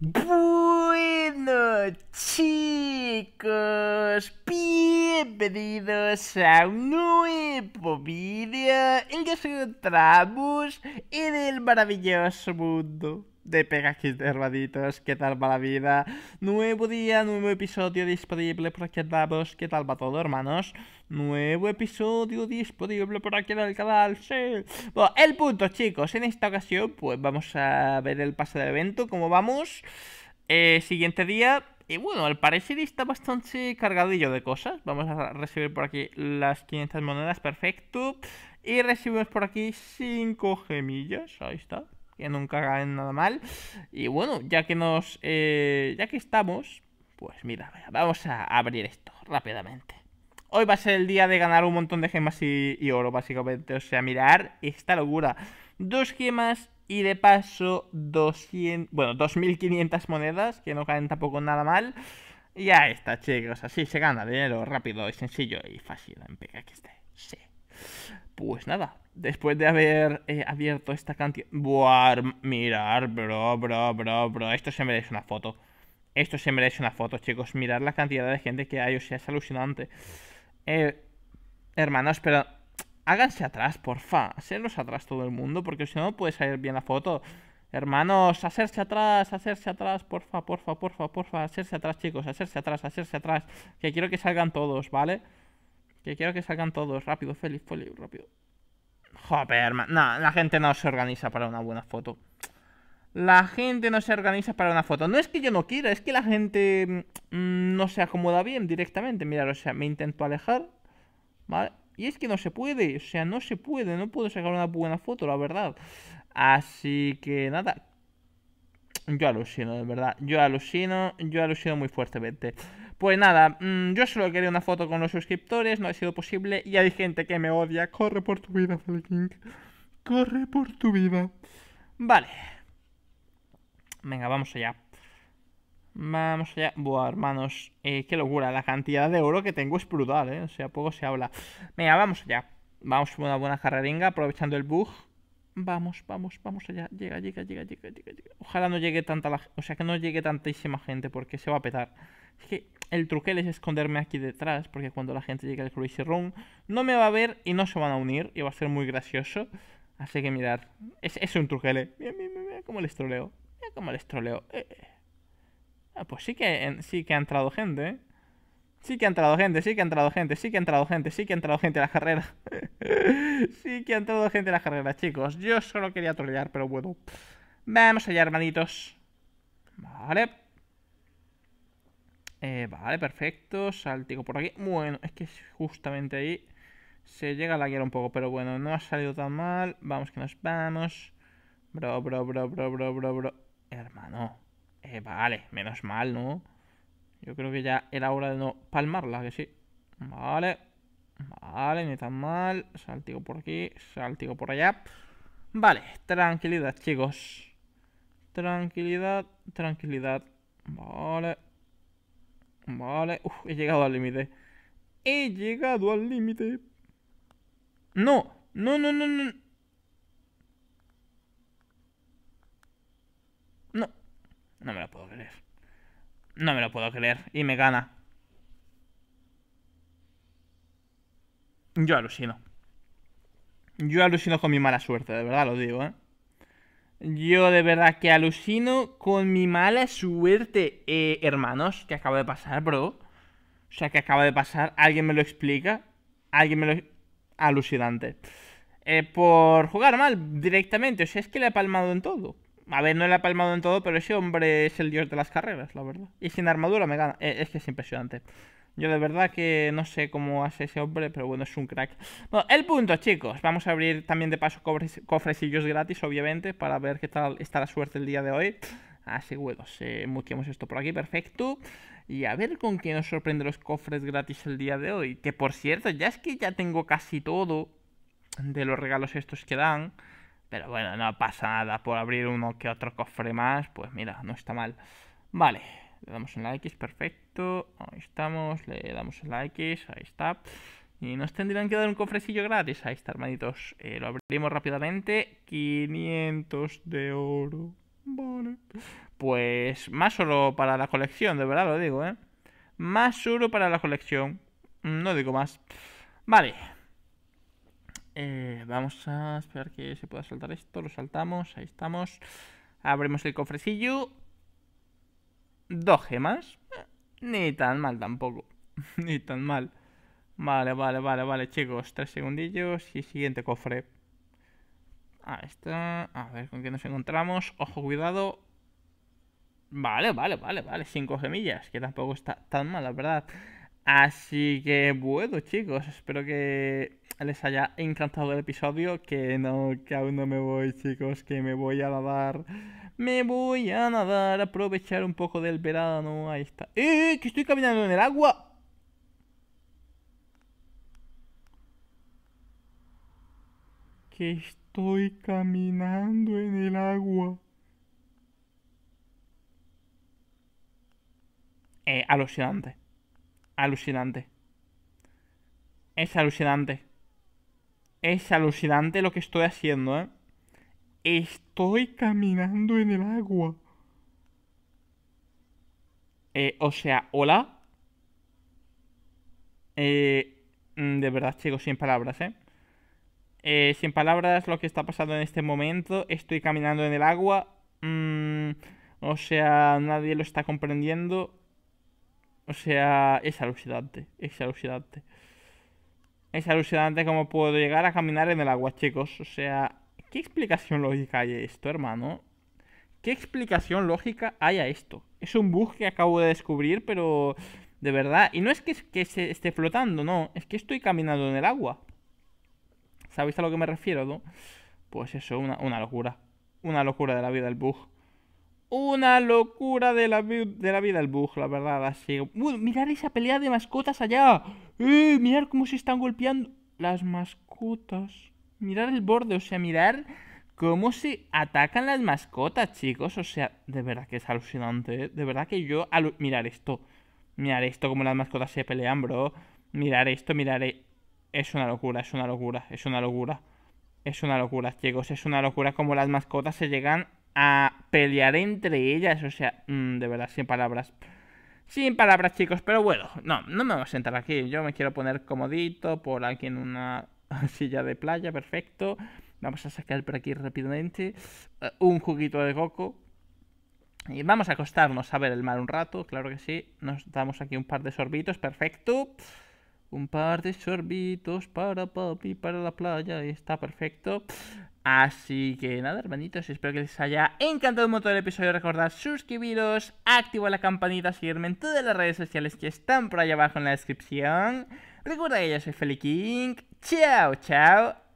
Bueno chicos, bienvenidos a un nuevo vídeo en que encontramos en el maravilloso mundo de Pegaquis Derraditos, ¿qué tal va la vida? Nuevo día, nuevo episodio disponible por aquí andamos, ¿qué tal va todo hermanos? Nuevo episodio disponible por aquí en el canal, sí Bueno, el punto chicos, en esta ocasión pues vamos a ver el pase del evento, cómo vamos eh, Siguiente día, y bueno, al parecer está bastante cargadillo de cosas. Vamos a recibir por aquí las 500 monedas, perfecto. Y recibimos por aquí 5 gemillas, ahí está que nunca caen nada mal. Y bueno, ya que nos. Eh, ya que estamos. Pues mira, vamos a abrir esto rápidamente. Hoy va a ser el día de ganar un montón de gemas y, oro, básicamente. O sea, mirar esta locura. Dos gemas y de paso 200, bueno, 2.500 monedas, que no caen tampoco nada mal. Y ya está, chicos. Así se gana dinero rápido y sencillo y fácil en esté Sí. Pues nada, después de haber eh, abierto esta cantidad... Buah, mirar, bro, bro, bro, bro, esto se merece una foto. Esto se merece una foto, chicos. Mirar la cantidad de gente que hay, o sea, es alucinante. Eh, hermanos, pero háganse atrás, porfa. Hacerlos atrás todo el mundo, porque si no, no puede salir bien la foto. Hermanos, hacerse atrás, hacerse atrás, porfa, porfa, porfa, porfa, hacerse atrás, chicos, hacerse atrás, hacerse atrás. Que quiero que salgan todos, ¿vale? Que quiero que salgan todos. Rápido, Félix, Félix, rápido. Joder, man. No, la gente no se organiza para una buena foto. La gente no se organiza para una foto. No es que yo no quiera, es que la gente mm, no se acomoda bien directamente. Mirad, o sea, me intento alejar. ¿Vale? Y es que no se puede, o sea, no se puede, no puedo sacar una buena foto, la verdad. Así que nada, yo alucino, de verdad. Yo alucino, yo alucino muy fuertemente. Pues nada, mm, yo solo quería una foto con los suscriptores, no ha sido posible y hay gente que me odia. Corre por tu vida, fucking Corre por tu vida. Vale. Venga, vamos allá. Vamos allá. Buah, hermanos. Eh, qué locura. La cantidad de oro que tengo es brutal, ¿eh? O sea, poco se habla. Venga, vamos allá. Vamos por una buena carreringa aprovechando el bug. Vamos, vamos, vamos allá. Llega, llega, llega, llega, llega, llega. Ojalá no llegue tanta la... O sea, que no llegue tantísima gente porque se va a petar. Es que el truquel es esconderme aquí detrás porque cuando la gente llegue al Crazy Room no me va a ver y no se van a unir y va a ser muy gracioso. Así que mirad, es, es un truquele. ¿eh? Mira, mira, mira cómo les troleo. Mira cómo les troleo. Eh, eh. Ah, pues sí que, sí que ha entrado gente, ¿eh? Sí que ha entrado gente, sí que ha entrado gente, sí que ha entrado gente, sí que ha entrado gente a la carrera. sí que ha entrado gente a la carrera, chicos. Yo solo quería trolear, pero bueno. Vamos allá, hermanitos. Vale. Eh, vale, perfecto. Saltigo por aquí. Bueno, es que justamente ahí se llega a la guerra un poco, pero bueno, no ha salido tan mal. Vamos que nos vamos. Bro, bro, bro, bro, bro, bro, bro. Hermano. Eh, vale, menos mal, ¿no? Yo creo que ya era hora de no palmarla, que sí. Vale. Vale, ni tan mal. Saltigo por aquí, saltigo por allá. Vale, tranquilidad, chicos. Tranquilidad, tranquilidad. Vale. Vale. he llegado al límite. He llegado al límite. No, no, no, no, no. No, no me la puedo creer. No me lo puedo creer. Y me gana. Yo alucino. Yo alucino con mi mala suerte, de verdad lo digo, ¿eh? Yo de verdad que alucino con mi mala suerte, eh, hermanos, que acaba de pasar, bro. O sea, que acaba de pasar. ¿Alguien me lo explica? ¿Alguien me lo... Alucinante. Eh, por jugar mal directamente. O sea, es que le ha palmado en todo. A ver, no le ha palmado en todo, pero ese hombre es el dios de las carreras, la verdad. Y sin armadura me gana. Eh, es que es impresionante. Yo de verdad que no sé cómo hace ese hombre, pero bueno, es un crack. Bueno, el punto, chicos. Vamos a abrir también de paso cofres, cofrecillos gratis, obviamente, para ver qué tal está la suerte el día de hoy. Así bueno, se esto por aquí, perfecto. Y a ver con qué nos sorprende los cofres gratis el día de hoy. Que por cierto, ya es que ya tengo casi todo de los regalos estos que dan. Pero bueno, no pasa nada. Por abrir uno que otro cofre más, pues mira, no está mal. Vale, le damos en la perfecto. Ahí estamos, le damos en la X, ahí está. Y nos tendrían que dar un cofrecillo gratis. Ahí está, hermanitos. Eh, lo abrimos rápidamente. 500 de oro. Vale. Pues más oro para la colección, de verdad lo digo, ¿eh? Más oro para la colección. No digo más. Vale. Eh, vamos a esperar que se pueda saltar esto. Lo saltamos. Ahí estamos. Abrimos el cofrecillo. Dos gemas. Eh, ni tan mal tampoco. Ni tan mal. Vale, vale, vale, vale, chicos. Tres segundillos y siguiente cofre. Ahí está. A ver con qué nos encontramos. Ojo, cuidado. Vale, vale, vale, vale. Cinco gemillas. Que tampoco está tan mal, la verdad. Así que bueno, chicos, espero que les haya encantado el episodio. Que no, que aún no me voy, chicos, que me voy a nadar. Me voy a nadar, aprovechar un poco del verano. Ahí está. ¡Eh! ¡Que estoy caminando en el agua! que estoy caminando en el agua. Eh, alucinante alucinante. Es alucinante. Es alucinante lo que estoy haciendo, ¿eh? Estoy caminando en el agua. Eh, o sea, hola. Eh, mm, de verdad, chicos, sin palabras, ¿eh? ¿eh? Sin palabras lo que está pasando en este momento. Estoy caminando en el agua. Mm, o sea, nadie lo está comprendiendo. O sea, es alucinante, es alucinante. Es alucinante cómo puedo llegar a caminar en el agua, chicos. O sea, ¿qué explicación lógica hay a esto, hermano? ¿Qué explicación lógica hay a esto? Es un bug que acabo de descubrir, pero de verdad. Y no es que, se esté flotando, no. Es que estoy caminando en el agua. ¿Sabéis a lo que me refiero, no? Pues eso, una, una locura. Una locura de la vida el bug. Una locura de la, de la vida el bug, la verdad, así. mirar esa pelea de mascotas allá. ¡Eh! mirar cómo se están golpeando las mascotas. Mirar el borde, o sea, mirar cómo se atacan las mascotas, chicos. O sea, de verdad que es alucinante, ¿eh? De verdad que yo... Mirar esto. Mirar esto, cómo las mascotas se pelean, bro. Mirar esto, mirar... E-, es una locura, es una locura, es una locura. Es una locura, chicos. Es una locura como las mascotas se llegan a pelear entre ellas. O sea, mm, de verdad, sin palabras. Sin palabras, chicos, pero bueno, no, no me voy a sentar aquí. Yo me quiero poner comodito por aquí en una silla de playa, perfecto. Vamos a sacar por aquí rápidamente eh, un juguito de coco. Y vamos a acostarnos a ver el mar un rato, claro que sí. Nos damos aquí un par de sorbitos, perfecto. Un par de sorbitos para papi, para la playa, y está perfecto. Así que nada, hermanitos, espero que les haya encantado un montón el episodio. Recordad suscribiros, activar la campanita, seguirme en todas las redes sociales que están por ahí abajo en la descripción. Recuerda que yo soy Feli King. Chao, chao